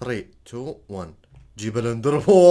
3 2 1 جيب الندر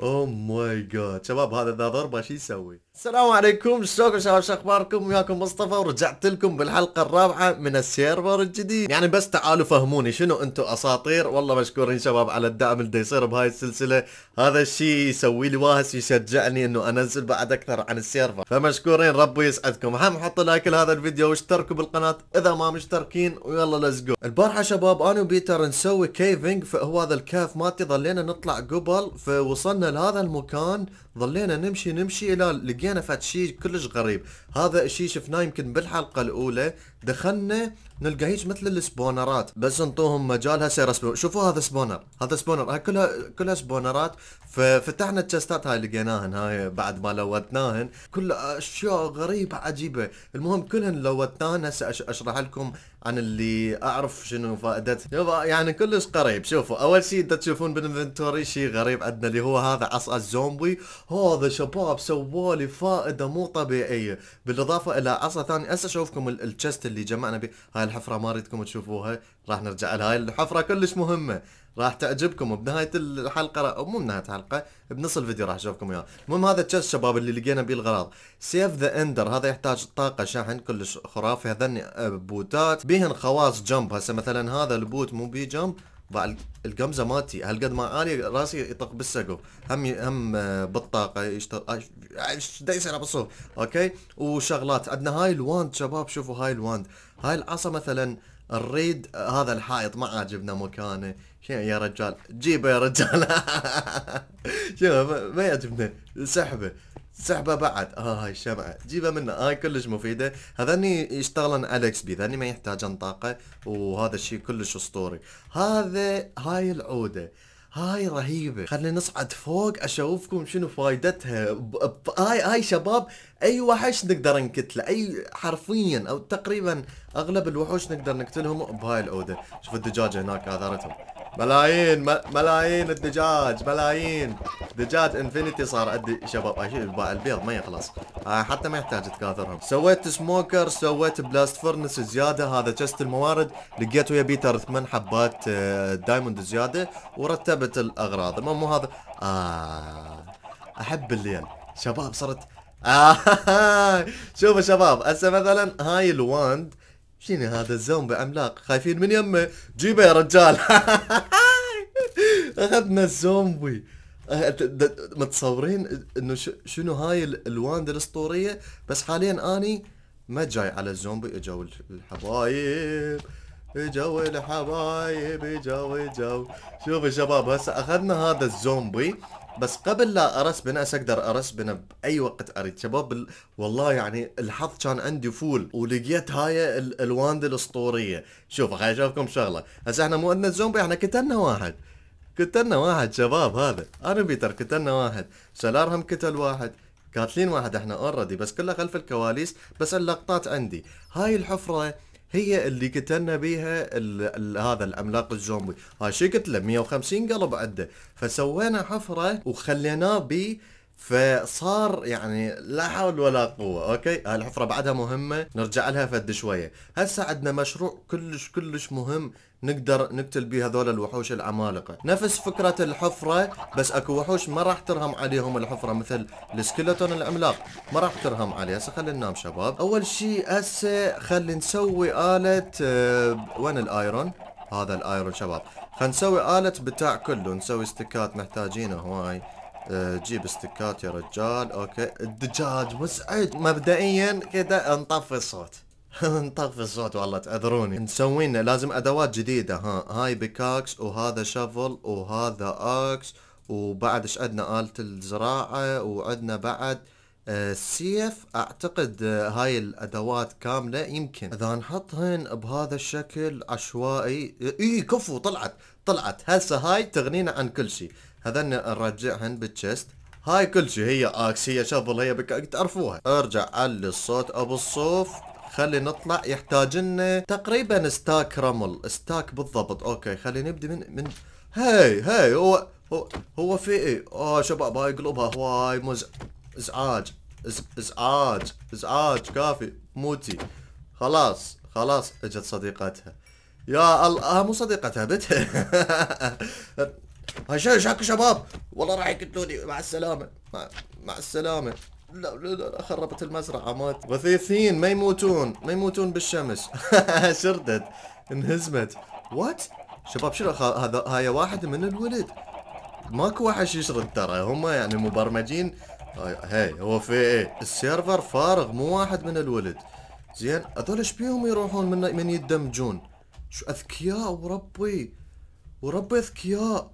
او ماي جاد شباب هذا ذا ضربه شو يسوي السلام عليكم شلونكم شباب شو اخباركم وياكم مصطفى ورجعت لكم بالحلقه الرابعه من السيرفر الجديد يعني بس تعالوا فهموني شنو انتم اساطير والله مشكورين شباب على الدعم اللي يصير بهاي السلسله هذا الشيء يسوي لي واهس يشجعني انه انزل بعد اكثر عن السيرفر فمشكورين ربي يسعدكم هم حطوا لايك لهذا الفيديو واشتركوا بالقناه اذا ما مشتركين ويلا ليتس جو البارحه شباب انا وبيتر نسوي كيفنج فهو هذا الكاف مالتي ظلينا نطلع قبل فوصلنا وصلنا لهذا المكان ظلينا نمشي نمشي الى لقينا فد شيء كلش غريب هذا الشيء شفناه يمكن بالحلقه الاولى دخلنا نلقى هيك مثل السبونرات بس انطوهم مجال هسه شوفوا هذا سبونر هذا سبونر هاي كلها كلها سبونرات ففتحنا التشستات هاي لقيناهن هاي بعد ما لوتناهن كل اشياء غريبه عجيبه المهم كلهن لوتناهن هسه اشرح لكم عن اللي اعرف شنو فائدته يعني كلش قريب شوفوا اول شيء تشوفون بالانفنتوري شيء غريب عندنا اللي هو هذا عصا الزومبي هذا شباب سوالي فائده مو طبيعيه بالاضافه الى عصا ثاني هسه اشوفكم التشست اللي جمعنا به هاي الحفره ما اريدكم تشوفوها راح نرجع لهاي الحفره كلش مهمه راح تعجبكم بنهايه الحلقه او مو بنهايه الحلقه بنص الفيديو راح اشوفكم اياه المهم هذا التشست شباب اللي لقينا به الغراض سيف ذا اندر هذا يحتاج طاقه شحن كلش خرافي هذني بوتات بهن خواص جمب هسه مثلا هذا البوت مو بيه جمب بقى القمزه مالتي هالقد ما عالي راسي يطق بالسقف هم هم آه، بالطاقه يشتغل ايش آه، آه، يصير بالصوف اوكي وشغلات عندنا هاي الواند شباب شوفوا هاي الواند هاي العصا مثلا الريد هذا الحائط ما عاجبنا مكانه شنو يا رجال جيبه يا رجال شوف ما يعجبنا سحبه سحبة بعد اه هاي الشمعة جيبها منا آه، هاي آه كلش مفيدة هذاني يشتغلن اليكس بي ذاني ما يحتاجن طاقة وهذا الشيء كلش اسطوري هذا هاي العودة هاي رهيبة خلينا نصعد فوق اشوفكم شنو فايدتها هاي هاي شباب اي وحش نقدر نقتله اي حرفيا او تقريبا اغلب الوحوش نقدر نقتلهم بهاي الاوده شوف الدجاجه هناك اثرتهم ملايين ملايين الدجاج ملايين دجاج انفينيتي صار عندي شباب البيض ما يخلص آه، حتى ما يحتاج تكاثرهم سويت سموكر سويت بلاست فرنس زياده هذا تشست الموارد لقيت ويا بيتر ثمان حبات آه، دايموند زياده ورتبت الاغراض المهم هذا آه احب الليل شباب صرت آه، شوفوا شباب هسه مثلا هاي الواند شنو هذا الزومبي عملاق خايفين من يمه جيبه يا رجال اخذنا الزومبي أه، متصورين انه شنو هاي الواند الاسطوريه بس حاليا اني ما جاي على الزومبي اجوا الحبايب اجوا الحبايب اجوا اجوا شوفوا شباب هسه اخذنا هذا الزومبي بس قبل لا ارس انا اقدر ارسبن باي وقت اريد شباب ال... والله يعني الحظ كان عندي فول ولقيت هاي ال... الواند الاسطوريه شوف خليني اشوفكم شغله هسه احنا مو عندنا زومبي احنا قتلنا واحد قتلنا واحد شباب هذا انا بيتر قتلنا واحد سلارهم كتل قتل واحد قاتلين واحد احنا اوريدي بس كله خلف الكواليس بس اللقطات عندي هاي الحفره هي اللي قتلنا بيها ال ال هذا العملاق الزومبي هاي شو قتله 150 قلب عنده فسوينا حفره وخليناه بيه فصار يعني لا حول ولا قوة اوكي هاي الحفرة بعدها مهمة نرجع لها فد شوية هسه عندنا مشروع كلش كلش مهم نقدر نقتل بيه هذول الوحوش العمالقة نفس فكرة الحفرة بس اكو وحوش ما راح ترهم عليهم الحفرة مثل السكلتون العملاق ما راح ترهم عليه هسه خلينا ننام شباب اول شيء هسه خلينا نسوي آلة أه وين الايرون هذا الايرون شباب خلينا نسوي آلة بتاع كله نسوي استكات محتاجينه هواي أه جيب استكات يا رجال اوكي الدجاج مسعد مبدئيا كده نطفي الصوت نطفي الصوت والله تعذروني نسوينا لازم ادوات جديدة ها هاي بيكاكس وهذا شفل وهذا اكس وبعد ايش عندنا آلة الزراعة وعندنا بعد السيف آه، اعتقد آه، هاي الادوات كامله يمكن اذا نحطهن بهذا الشكل عشوائي اي كفو طلعت طلعت هسه هاي تغنينا عن كل شيء هذن نرجعهن بالتشست هاي كل شيء هي اكس هي شفل هي بك تعرفوها ارجع علي الصوت ابو الصوف خلي نطلع يحتاج لنا تقريبا ستاك رمل ستاك بالضبط اوكي خلي نبدي من من هاي هاي هو هو هو في ايه اه شباب هاي قلوبها هواي مز ازعاج ازعاج ازعاج كافي موتي خلاص خلاص اجت صديقتها يا الله آه، مو صديقتها بتها هاي شكو شباب والله راح يقتلوني مع السلامه مع, مع السلامه لا لا لا خربت المزرعة مات وثيثين ما يموتون ما يموتون بالشمس شردت انهزمت وات شباب شنو هذا هاي واحد من الولد ماكو وحش يشرد ترى هم يعني مبرمجين هاي هو في ايه السيرفر فارغ مو واحد من الولد زين هذول ايش بيهم يروحون من من يدمجون شو اذكياء وربي وربي اذكياء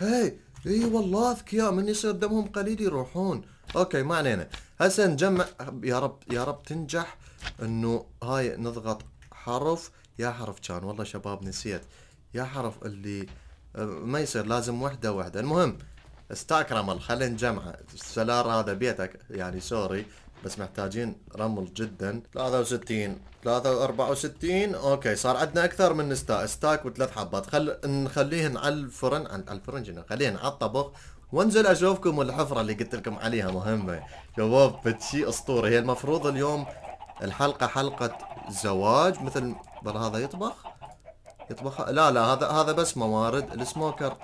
هاي اي والله اذكياء من يصير دمهم قليل يروحون اوكي ما علينا هسه نجمع يا رب يا رب تنجح انه هاي نضغط حرف يا حرف كان والله شباب نسيت يا حرف اللي آه، ما يصير لازم وحده وحده المهم ستاك رمل خلينا نجمعه السلار هذا بيتك يعني سوري بس محتاجين رمل جدا 63 64 اوكي صار عندنا اكثر من ستا ستاك وثلاث حبات خل نخليهن على الفرن على الفرن خليهن على الطبخ وانزل اشوفكم والحفره اللي قلت لكم عليها مهمه شباب فتشي اسطوري هي المفروض اليوم الحلقه حلقه زواج مثل برا هذا يطبخ يطبخ لا لا هذا هذا بس موارد السموكر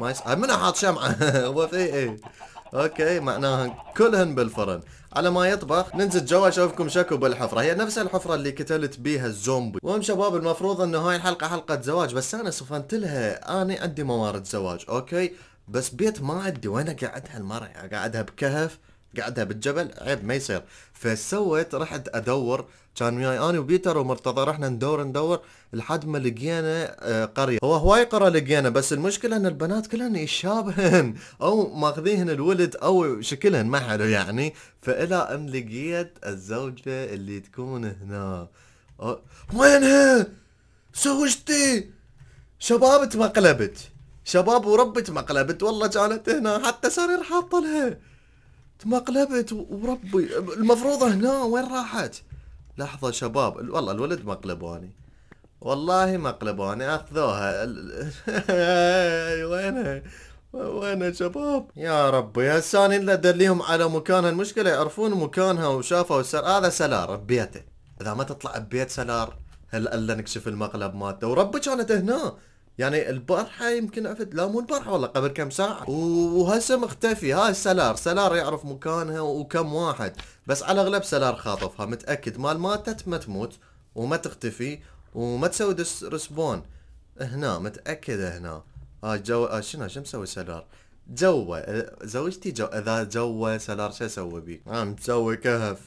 ما يس... منو حاط شمعه هو في ايه اوكي معناها كلهن بالفرن على ما يطبخ ننزل جوا اشوفكم شكو بالحفره هي نفس الحفره اللي قتلت بيها الزومبي المهم شباب المفروض انه هاي الحلقه حلقه زواج بس انا صفنت لها انا عندي موارد زواج اوكي بس بيت ما عندي وانا قاعد هالمرة يعني قاعدها بكهف قاعدها بالجبل عيب ما يصير فسويت رحت ادور كان وياي انا وبيتر ومرتضى رحنا ندور ندور لحد ما لقينا آه، قريه هو هواي قرى لقينا بس المشكله ان البنات كلهن يشابهن او ماخذيهن الولد او شكلهن ما حلو يعني فالى ان لقيت الزوجه اللي تكون هنا وينها؟ زوجتي شبابت تمقلبت شباب وربت مقلبت والله كانت هنا حتى سرير حاطه لها مقلبت وربي المفروض هنا وين راحت لحظة شباب والله الولد مقلباني والله مقلباني اخذوها وينها وينها شباب يا ربي ساني الا دليهم على مكانها المشكلة يعرفون مكانها وشافوا السر هذا سلار ببيته اذا ما تطلع ببيت سلار هل الا نكشف المقلب مالته وربي كانت هنا يعني البارحة يمكن عفت لا مو البارحة والله قبل كم ساعة وهسه مختفي هاي سلار سلار يعرف مكانها وكم واحد بس على الاغلب سلار خاطفها متأكد مال ماتت ما تموت وما تختفي وما تسوي دس رسبون هنا متأكد هنا اه جو آه شنو شو مسوي سلار جوا آه، زوجتي جو اذا جوا سلار شو اسوي بيه آه مسوي كهف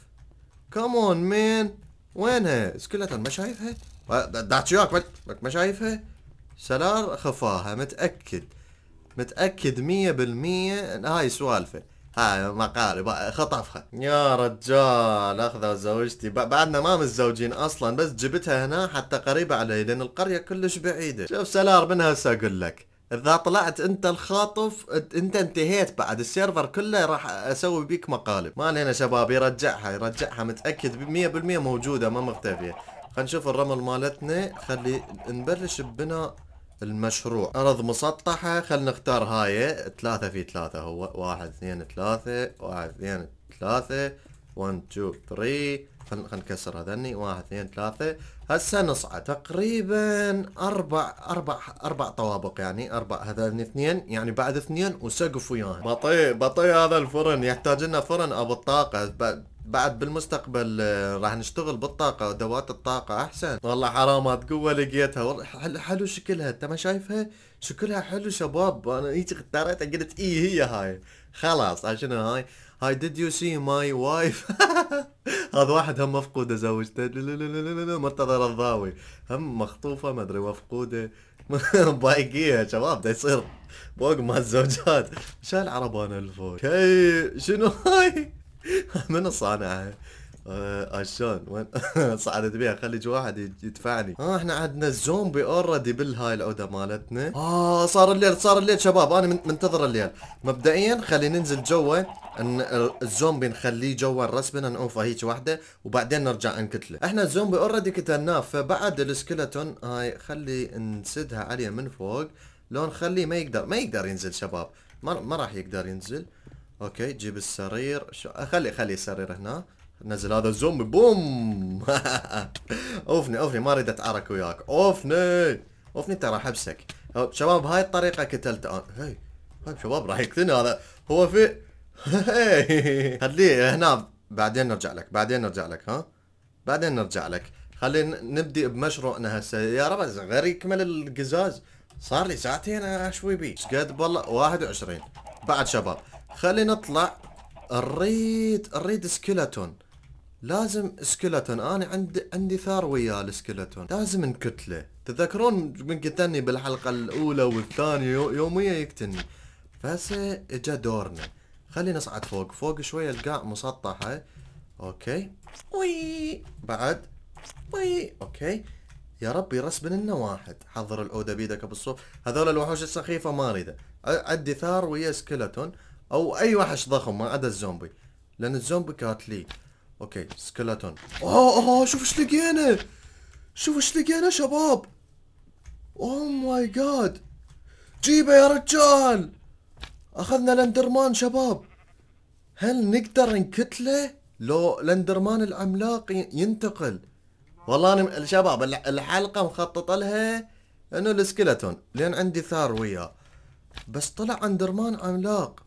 كمون مين وينها؟ سكلتر ما شايفها؟ داتشياك آه، ما شايفها؟ سلار خفاها متأكد متأكد مية بالمية هاي سوالفه هاي مقالب خطفها يا رجال اخذوا زوجتي بعدنا ما متزوجين اصلا بس جبتها هنا حتى قريبة علي لان القرية كلش بعيدة شوف سلار من هسه اقول لك اذا طلعت انت الخاطف انت انتهيت بعد السيرفر كله راح اسوي بيك مقالب ما علينا شباب يرجعها يرجعها متاكد 100% موجوده ما مختفيه خلينا نشوف الرمل مالتنا خلي نبلش ببناء المشروع أرض مسطحة خلنا نختار هاي ثلاثة في ثلاثة هو واحد اثنين ثلاثة واحد اثنين ثلاثة 1 2 3 خلينا نكسر هذني 1 2 3 هسه نصعد تقريبا اربع اربع اربع طوابق يعني اربع هذا اثنين يعني بعد اثنين وسقف وياهم بطيء بطيء هذا الفرن يحتاج لنا فرن ابو الطاقه بعد بالمستقبل آه، راح نشتغل بالطاقه ادوات الطاقه احسن والله حرامات قوه لقيتها والله حلو شكلها انت ما شايفها شكلها حلو شباب انا هيك اختاريتها قلت اي هي هاي خلاص شنو هاي هاي ديد يو سي ماي وايف هذا واحد هم مفقوده زوجته مرتضى رضاوي هم مخطوفه ما ادري مفقوده بايقيه شباب ده يصير فوق مال الزوجات شال عربان الفوق هي شنو هاي من الصانع اشون آه، آه، وين صعدت بيها خليج واحد يدفعني ها آه، احنا عندنا الزومبي اوريدي بالهاي العوده مالتنا اه صار الليل صار الليل شباب انا منتظر الليل مبدئيا خلي ننزل جوا ان الزومبي نخليه جوا رسمنا نعوفه هيك واحده وبعدين نرجع نقتله احنا الزومبي اوريدي قتلناه فبعد السكلتون هاي خلي نسدها عليه من فوق لو نخليه ما يقدر ما يقدر ينزل شباب ما, ما راح يقدر ينزل اوكي جيب السرير شو... خلي خلي السرير هنا نزل هذا الزومبي بوم اوفني اوفني ما اريد اتعارك وياك اوفني اوفني ترى حبسك شباب هاي الطريقه قتلت انا آه، هي هاي شباب راح يقتلني هذا هو في خليه هنا بعدين نرجع لك بعدين نرجع لك ها بعدين نرجع لك خلينا نبدي بمشروعنا هسه يا رب غير يكمل القزاز صار لي ساعتين اشوي بيه ايش قد والله 21 بعد شباب خلينا نطلع الريد الريد سكيلتون لازم سكيلتون انا عندي عندي ثار وياه السكيلتون لازم نكتله تذكرون من قتلني بالحلقة الاولى والثانية يوميا يقتلني فهسه اجا دورنا خلينا نصعد فوق فوق شوية القاع مسطحة اوكي وي بعد وي اوكي يا ربي رسب لنا واحد حضر الاودة بيدك ابو الصوف هذول الوحوش السخيفة ما اريده عندي ثار ويا سكيلتون او اي وحش ضخم ما عدا الزومبي لان الزومبي كاتلي اوكي سكلتون اوه اوه شوف ايش لقينا شوف ايش لقينا شباب اوه ماي جاد جيبه يا رجال اخذنا لندرمان شباب هل نقدر نكتله لو لندرمان العملاق ينتقل والله انا شباب الحلقه مخطط لها انه السكلتون لان عندي ثار وياه بس طلع اندرمان عملاق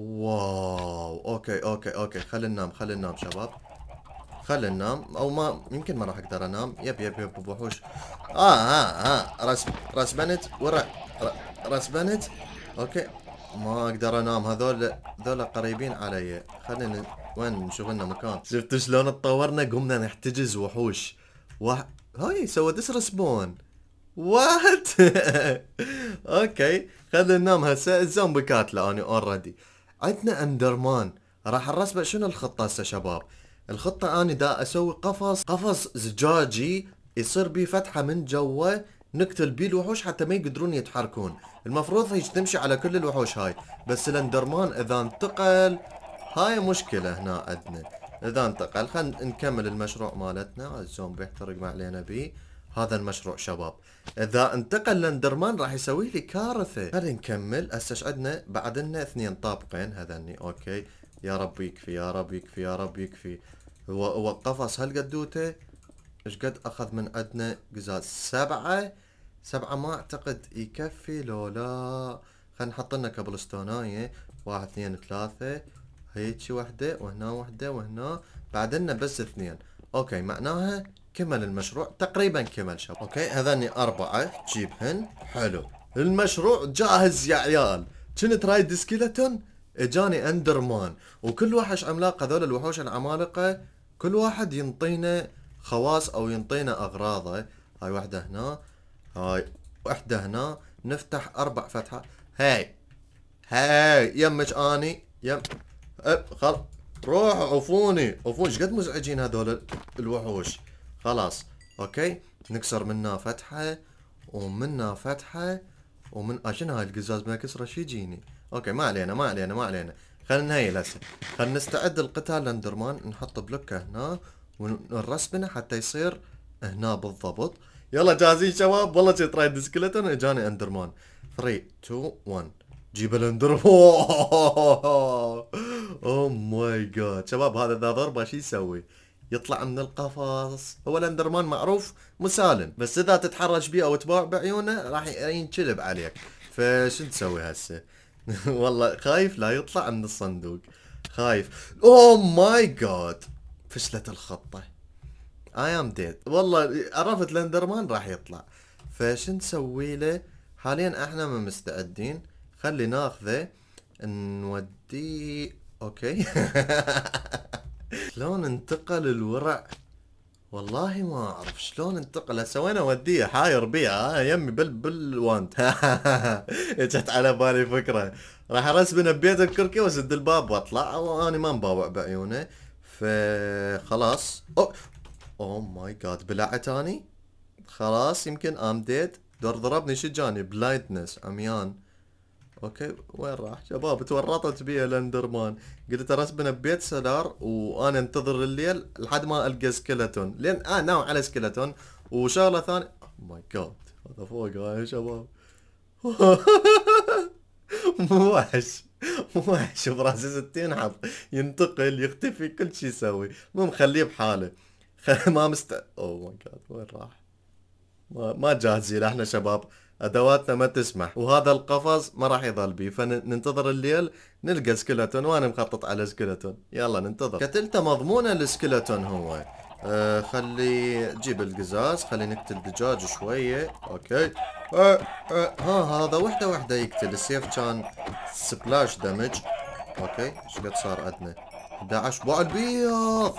واو اوكي اوكي اوكي خلينا ننام خلينا ننام شباب خلينا ننام او ما يمكن ما راح اقدر انام يب يب يب وحوش اه ها آه، ها راس راس بنت ورا راس بنت اوكي ما اقدر انام هذول هذول قريبين علي خلينا وين نشوف لنا مكان شفتوا شلون تطورنا قمنا نحتجز وحوش واحد هاي سوى ديس ريسبون وات اوكي خلينا ننام هسه الزومبي كاتله انا اوريدي عندنا اندرمان راح نرسمه شنو الخطة هسه شباب الخطة انا دا اسوي قفص قفص زجاجي يصير بيه فتحة من جوا نقتل بيه الوحوش حتى ما يقدرون يتحركون المفروض هيج تمشي على كل الوحوش هاي بس الاندرمان اذا انتقل هاي مشكلة هنا عندنا اذا انتقل خلينا نكمل المشروع مالتنا الزومبي يحترق علينا بيه هذا المشروع شباب اذا انتقل لندرمان راح يسوي لي كارثه خلينا نكمل هسه عندنا بعد لنا اثنين طابقين هذني اوكي يا رب يكفي يا رب يكفي يا رب يكفي هو هو قفص هالقدوته ايش قد اخذ من عندنا قزاز سبعه سبعه ما اعتقد يكفي لو لا خلينا نحط لنا ستوناي واحد اثنين ثلاثه هيجي وحده وهنا وحده وهنا بعد لنا بس اثنين اوكي معناها كمل المشروع تقريبا كمل شباب اوكي هذاني اربعه جيبهن حلو المشروع جاهز يا عيال كنت رايد سكيلتون اجاني اندرمان وكل وحش عملاق هذول الوحوش العمالقه كل واحد ينطينا خواص او ينطينا اغراضه هاي واحده هنا هاي واحده هنا نفتح اربع فتحات هاي هاي يمك اني يم خل روح عفوني عفوني ايش قد مزعجين هذول الوحوش خلاص اوكي نكسر منا فتحة ومنا فتحة ومن شنو هاي القزاز ما كسره شي يجيني اوكي ما علينا ما علينا ما علينا خلينا نهيل هسه خلينا نستعد القتال لندرمان نحط بلوكه هنا ونرسبنه حتى يصير هنا بالضبط يلا جاهزين شباب والله كنت رايد سكلتون اجاني اندرمان 3 2 1 جيب الاندرمان اوه ماي جاد شباب هذا ذا ضربه شو يسوي؟ يطلع من القفص هو الاندرمان معروف مسالم بس اذا تتحرش بيه او تباع بعيونه راح ينشلب عليك فشو تسوي هسه والله خايف لا يطلع من الصندوق خايف اوه ماي جاد فشلت الخطه اي ام ديد والله عرفت الاندرمان راح يطلع فشو نسوي له حاليا احنا ما مستعدين خلي ناخذه نوديه اوكي شلون انتقل الورع والله ما اعرف شلون انتقل سوينا وديه اوديه حاير بيها آه، يمي بال وانت اجت على بالي فكره راح ارسبن ببيت الكركي واسد الباب واطلع وانا ما مباوع بعيونه فخلاص اوه اوه oh ماي جاد بلعت اني خلاص يمكن ام ديد دور ضربني شو جاني بلايدنس عميان اوكي وين راح شباب تورطت بيه الاندرمان قلت راس ببيت سلار وانا انتظر الليل لحد ما القى سكلتون لين انا آه، ناوي على سكلتون وشغله ثانيه ماي جاد هذا فوق يا شباب مو وحش براسي 60 حظ ينتقل يختفي كل شيء يسوي مو مخليه بحاله ما مست اوه ماي جاد وين راح ما ما جاهزين احنا شباب ادواتنا ما تسمح وهذا القفص ما راح يظل بيه فننتظر الليل نلقى سكلتون وانا مخطط على سكلتون يلا ننتظر قتلته مضمونه السكلتون هو أه خلي جيب القزاز خلي نقتل دجاج شوية اوكي أه أه ها هذا وحدة وحدة يقتل السيف كان سبلاش دمج اوكي ايش قد صار عندنا 11 بعد بيض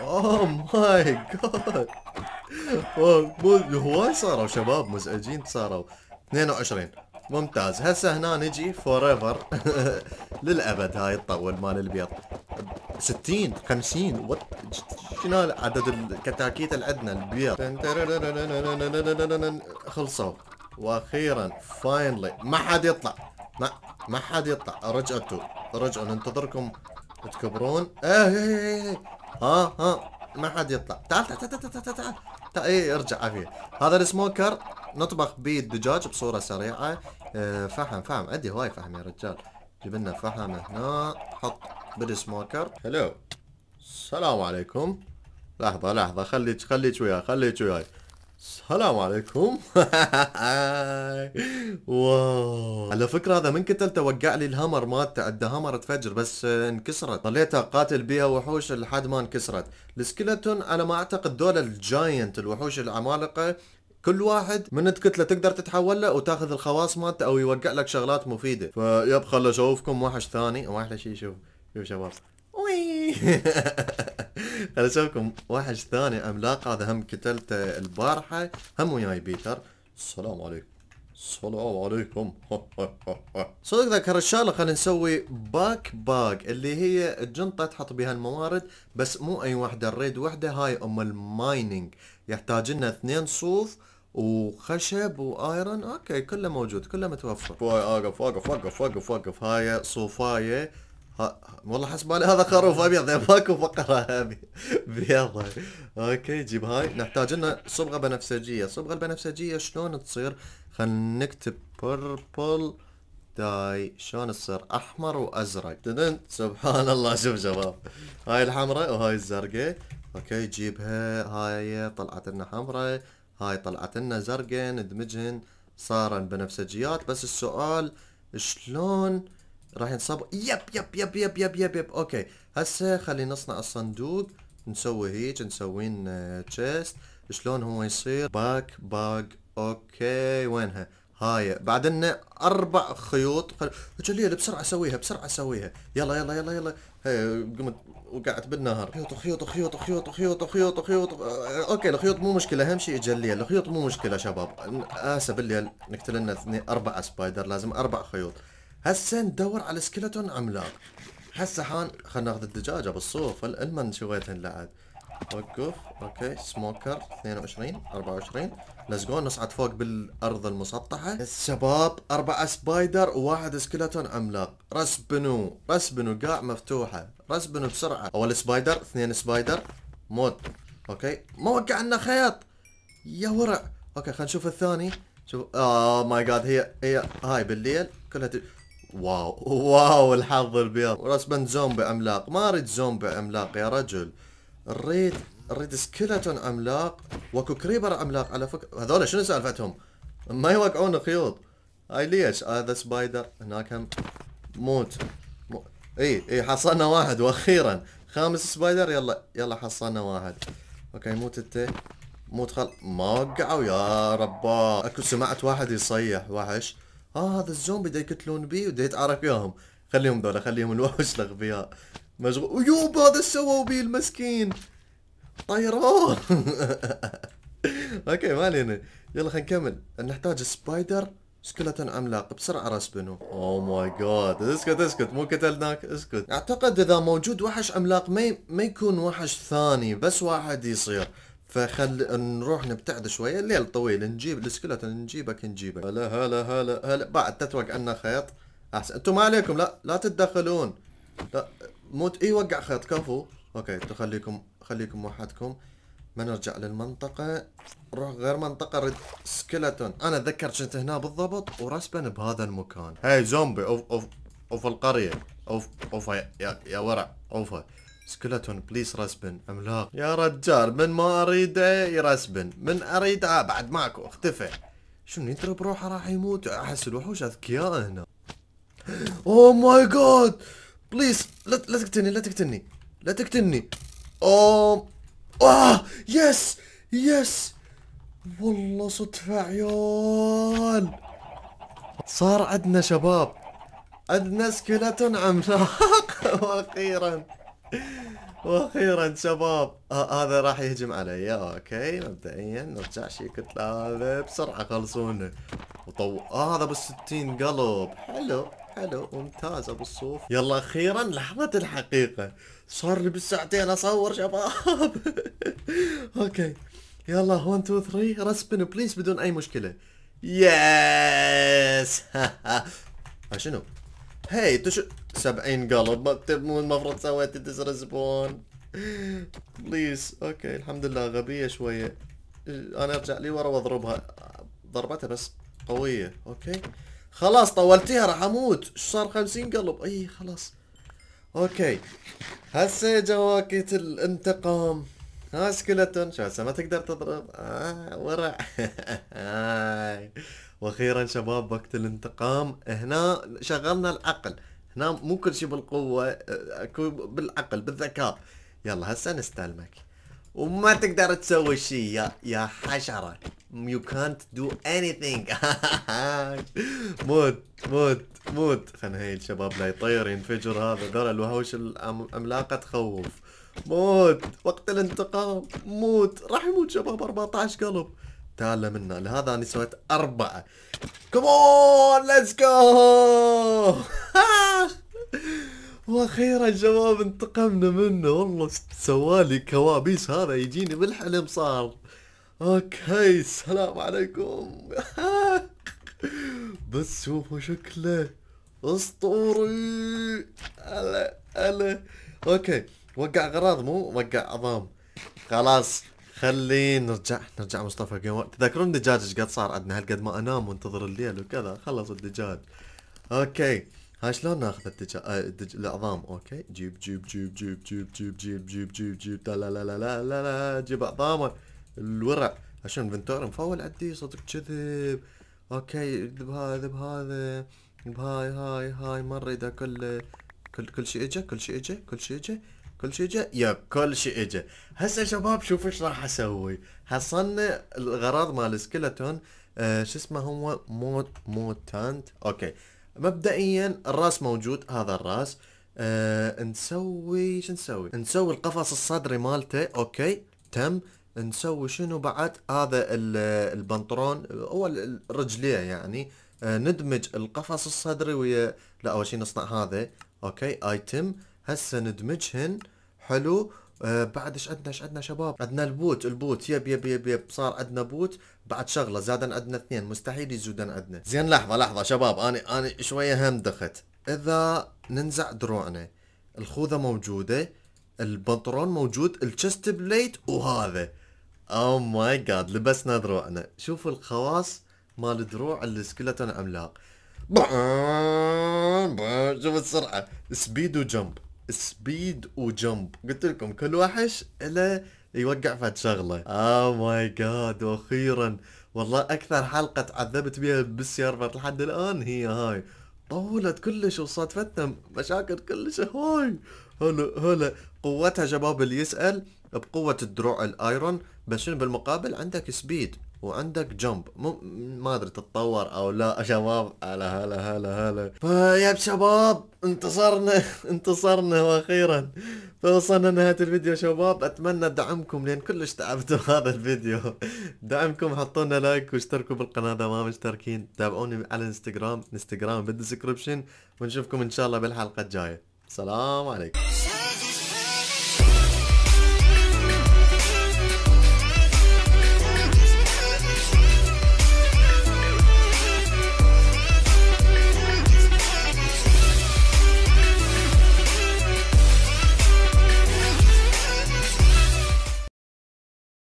اوه ماي جاد هواي صاروا شباب مزعجين صاروا 22 ممتاز هسه هنا نجي فور ايفر للابد هاي تطول مال البيض 60 50 وات شنو عدد الكتاكيت اللي عندنا البيض خلصوا واخيرا فاينلي ما حد يطلع ما ما حد يطلع رجعوا رجعوا ننتظركم تكبرون اه ها ها ما حد يطلع تعال تعال تعال تعال تعال اي ارجع عافية هذا السموكر نطبخ به الدجاج بصورة سريعة اه فحم فحم عندي هواي فحم يا رجال جيب لنا فحم هنا حط بالسموكر هلو السلام عليكم لحظة لحظة خليك خليك وياي خليك وياي السلام عليكم واو على فكره هذا من كتلته وقع لي الهامر مات عنده هامر تفجر بس انكسرت ضليت اقاتل بيها وحوش لحد ما انكسرت السكلتون انا ما اعتقد دول الجاينت الوحوش العمالقه كل واحد من تكتله تقدر تتحول له وتاخذ الخواص مالته او يوقع لك شغلات مفيده فيب خل اشوفكم وحش ثاني ما احلى شيء شوف شوف شباب انا اشوفكم واحد ثاني عملاق هذا هم قتلته البارحه هم وياي بيتر السلام عليكم السلام عليكم صدق ذكر ان شاء الله خلينا نسوي باك باك اللي هي الجنطه تحط بها الموارد بس مو اي واحده الريد واحده هاي ام المايننج يحتاج لنا اثنين صوف وخشب وايرن اوكي كله موجود كله متوفر واقف واقف واقف واقف واقف هاي صوفايه والله حسب بالي هذا خروف ابيض يعني ماكو فقره بيضة اوكي جيب هاي نحتاج لنا صبغه بنفسجيه الصبغه البنفسجيه شلون تصير خلينا نكتب بيربل داي شلون تصير احمر وازرق سبحان الله شوف شباب هاي الحمراء وهاي الزرقاء اوكي جيبها هاي طلعت لنا حمراء هاي طلعت لنا زرقاء ندمجهن صارن بنفسجيات بس السؤال شلون راح ينصب يب يب يب يب يب يب يب اوكي هسه خلينا نصنع الصندوق نسوي هيك لنا آه، تشيست شلون هو يصير باك باك اوكي وينها هاي بعدنا اربع خيوط خلي بسرعه اسويها بسرعه اسويها يلا يلا يلا يلا هي قمت وقعت بالنهر خيوط خيوط خيوط خيوط خيوط خيوط خيوط آه، اوكي الخيوط مو مشكله اهم شيء اجليه الخيوط مو مشكله شباب اسف بالليل نقتل لنا اثنين اربع سبايدر لازم اربع خيوط هسه ندور على سكلتون عملاق هسه حان خلينا ناخذ الدجاجة بالصوف المن سويتهن لعد وقف اوكي سموكر 22 24 ليتس جو نصعد فوق بالارض المسطحة الشباب اربعة سبايدر وواحد سكلتون عملاق رسبنو رسبنو قاع مفتوحة رسبنو بسرعة اول سبايدر اثنين سبايدر موت اوكي ما وقع لنا خيط يا ورع اوكي خلينا نشوف الثاني شوف اه ماي جاد هي هي هاي بالليل كلها واو واو الحظ البيض ورسما زومبي عملاق ما اريد زومبي عملاق يا رجل نريد نريد سكيلتون عملاق واكو كريبر عملاق على فكرة هذول شنو سالفتهم ما يوقعون خيوط هاي ليش هذا آه، سبايدر هناك هم موت مو... اي اي حصلنا واحد واخيرا خامس سبايدر يلا يلا حصلنا واحد اوكي موت انت موت خل ما وقعوا يا رباه اكو سمعت واحد يصيح وحش اه هذا الزومبي ده يقتلون بي ودا يتعارك وياهم خليهم ذولا خليهم الوحش الاغبياء مشغول ويوب هذا سووا بي المسكين طيروه اوكي ما علينا يلا خلينا نكمل نحتاج سبايدر سكلتن عملاق بسرعة رسبنه اوه ماي جاد اسكت اسكت مو قتلناك اسكت اعتقد اذا موجود وحش عملاق ما ما يكون وحش ثاني بس واحد يصير فخل نروح نبتعد شويه الليل طويل نجيب السكلت نجيبك نجيبك هلا هلا هلا هلا بعد تتوقع عنا خيط احسن انتم ما عليكم لا لا تتدخلون لا موت اي وقع خيط كفو اوكي انتم خليكم خليكم وحدكم ما نرجع للمنطقة نروح غير منطقة رد سكلتون انا اتذكر كنت هنا بالضبط ورسبن بهذا المكان هاي زومبي اوف اوف اوف القرية اوف اوف يا, يا ورع اوف سكلتون بليز رسبن عملاق يا رجال من ما اريده يرسبن من اريده بعد ماكو اختفى شنو يضرب بروحه راح يموت احس الوحوش اذكياء هنا اوه ماي جاد بليز لا تقتلني لا تقتلني لا تقتلني اوه oh، اه يس يس والله صدفة عيال صار عندنا شباب عندنا سكلتون عملاق واخيرا واخيرا شباب هذا راح يهجم علي اوكي مبدئيا نرجع شي كتله هذا بسرعه خلصونه وطو آه هذا ب 60 قلب حلو حلو ممتاز ابو الصوف يلا اخيرا لحظه الحقيقه صار لي بالساعتين اصور شباب اوكي يلا 1 2 3 رسبن بليز بدون اي مشكله يس شنو هاي انت شو 70 قلب مو المفروض سويت ديسريسبون بليز اوكي الحمد لله غبية شوية انا ارجع لي ورا واضربها ضربتها بس قوية اوكي خلاص طولتيها راح اموت صار 50 قلب اي خلاص اوكي هسه وقت الانتقام ها سكلتون شو هسه ما تقدر تضرب آه ورع واخيرا شباب وقت الانتقام هنا شغلنا العقل هنا مو كل شيء بالقوة آه، اكو بالعقل بالذكاء يلا هسه نستلمك وما تقدر تسوي شيء يا يا حشرة you can't do anything موت موت موت خلنا هاي الشباب لا يطير ينفجر هذا ترى الوهوش العملاقة تخوف موت وقت الانتقام موت راح يموت شباب 14 قلب تعال منا لهذا انا سويت اربعة كمون ليتس جو واخيرا شباب انتقمنا منه والله سوالي كوابيس هذا يجيني بالحلم صار اوكي السلام عليكم بس شوفوا شكله اسطوري هلا هلا اوكي وقع غراض مو وقع عظام خلاص خلينا نرجع نرجع مصطفى جيم تذكرون الدجاج ايش قد صار عندنا هالقد ما انام وانتظر الليل وكذا خلص الدجاج اوكي ها شلون ناخذ الدجاج آه، الدج... العظام اوكي جيب جيب جيب جيب جيب جيب جيب جيب جيب جيب لا لا لا لا لا لا, جيب عظامه الورع عشان فنتور مفول عندي صدق كذب اوكي ذب هذا ذب هذا بهاي هاي هاي مرة اذا كل كل كل شيء اجى كل شيء اجى كل شيء اجى كل شيء اجى يا كل شيء اجى هسه شباب شوفوا ايش راح اسوي حصلنا الغراض مال سكلتون آه شو اسمه هو موت موتانت اوكي مبدئيا الراس موجود هذا الراس آه نسوي شو نسوي نسوي القفص الصدري مالته اوكي تم نسوي شنو بعد هذا البنطرون هو الرجليه يعني آه ندمج القفص الصدري ويا لا اول شيء نصنع هذا اوكي ايتم هسه ندمجهن حلو آه بعد ايش عندنا ايش عندنا شباب عندنا البوت البوت يب يب يب يب صار عندنا بوت بعد شغله زاد عندنا اثنين مستحيل يزودن عندنا زين لحظه لحظه شباب انا انا شويه هم دخت اذا ننزع دروعنا الخوذه موجوده البنطلون موجود الشست بليت وهذا او ماي جاد لبسنا دروعنا شوفوا الخواص مال دروع السكلتون عملاق شوف السرعه سبيد وجمب سبيد وجمب قلت لكم كل وحش الا يوقع فات شغله اوه ماي جاد واخيرا والله اكثر حلقه تعذبت بها بالسيرفر لحد الان هي هاي طولت كلش وصادفتنا مشاكل كلش هاي هلا هلا قوتها شباب اللي يسال بقوه الدروع الايرون بس شنو بالمقابل عندك سبيد وعندك جمب ما ادري تتطور او لا شباب هلا هلا هلا هلا فيا طيب، شباب انتصرنا انتصرنا واخيرا فوصلنا نهاية الفيديو شباب اتمنى دعمكم لان كلش تعبتوا هذا الفيديو دعمكم حطونا لايك واشتركوا بالقناة اذا ما مشتركين تابعوني على الانستغرام انستغرام بالديسكربشن ونشوفكم ان شاء الله بالحلقة الجاية سلام عليكم